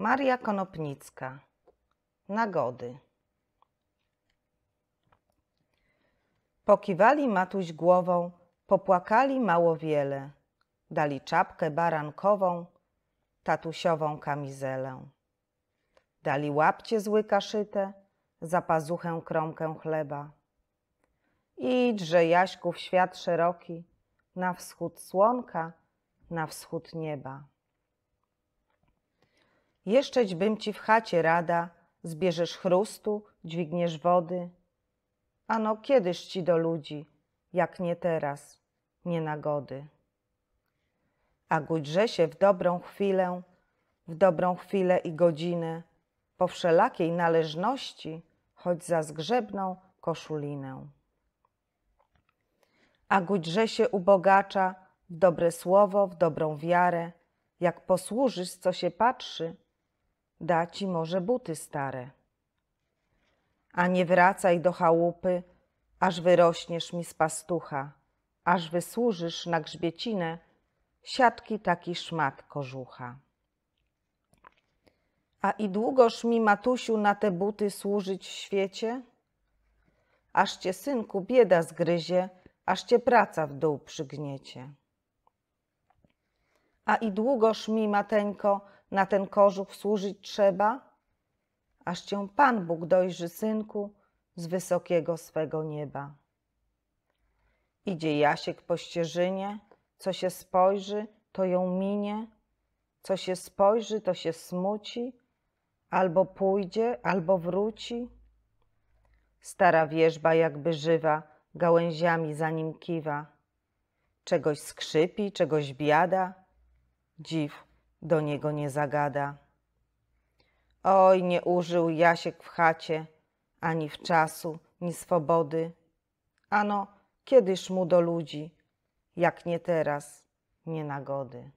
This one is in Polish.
Maria Konopnicka. Nagody. Pokiwali matuś głową, popłakali mało wiele. Dali czapkę barankową, tatusiową kamizelę. Dali łapcie zły kaszyte, za pazuchę kromkę chleba. Idźże, Jaśku, w świat szeroki, na wschód słonka, na wschód nieba. Jeszczeć bym ci w chacie rada, zbierzesz chrustu, dźwigniesz wody. Ano kiedyż ci do ludzi, jak nie teraz, nie nagody. A gujdrze się w dobrą chwilę, w dobrą chwilę i godzinę, po wszelakiej należności, choć za zgrzebną koszulinę. A gujdrze się ubogacza w dobre słowo, w dobrą wiarę, jak posłużysz, co się patrzy – da ci może buty stare. A nie wracaj do chałupy, aż wyrośniesz mi z pastucha, aż wysłużysz na grzbiecinę siatki taki szmat kożucha. A i długoż mi, matusiu, na te buty służyć w świecie? Aż cię, synku, bieda zgryzie, aż cię praca w dół przygniecie. A i długoż mi, mateńko, na ten kożuch służyć trzeba, aż cię Pan Bóg dojrzy, synku, z wysokiego swego nieba. Idzie Jasiek po ścieżynie, co się spojrzy, to ją minie, co się spojrzy, to się smuci, albo pójdzie, albo wróci. Stara wierzba jakby żywa, gałęziami za nim kiwa. Czegoś skrzypi, czegoś biada. Dziw, do niego nie zagada. Oj, nie użył Jasiek w chacie, ani w czasu, ni swobody. Ano, kiedyż mu do ludzi, jak nie teraz, nie nagody.